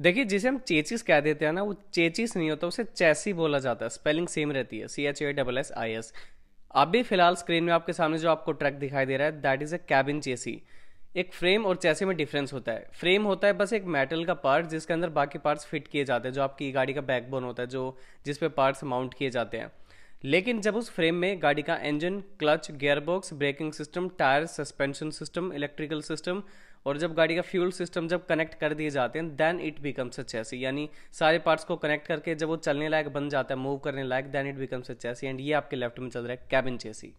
देखिए जिसे हम चेचिस कह देते हैं ना वो चेचिस नहीं होता उसे चैसी बोला जाता है स्पेलिंग सेम रहती है C H A double S I S अभी फिलहाल स्क्रीन में आपके सामने जो आपको ट्रक दिखाई दे रहा है that is a cabin chassis एक फ्रेम और चैसी में डिफरेंस होता है फ्रेम होता है बस एक मेटल का पार्ट जिसके अंदर बाकी पार्ट्स फिट किए जाते हैं जो आपकी गाड़ी का बैकबोन होता है जो जिसपे पार्ट्स माउंट किए जाते हैं लेकिन जब उस फ्रेम में गाड़ी का engine clutch gearbox braking system tyre suspension system electrical system और जब गाड़ी का फ्यूल सिस्टम जब कनेक्ट कर दिए जाते हैं then it becomes a chassis यानी सारे पार्ट्स को कनेक्ट करके जब वो चलने लायक बन जाता है मूव करने लायक then it becomes a chassis and ये आपके लेफ्ट में चल रहा है कैबिन चेसी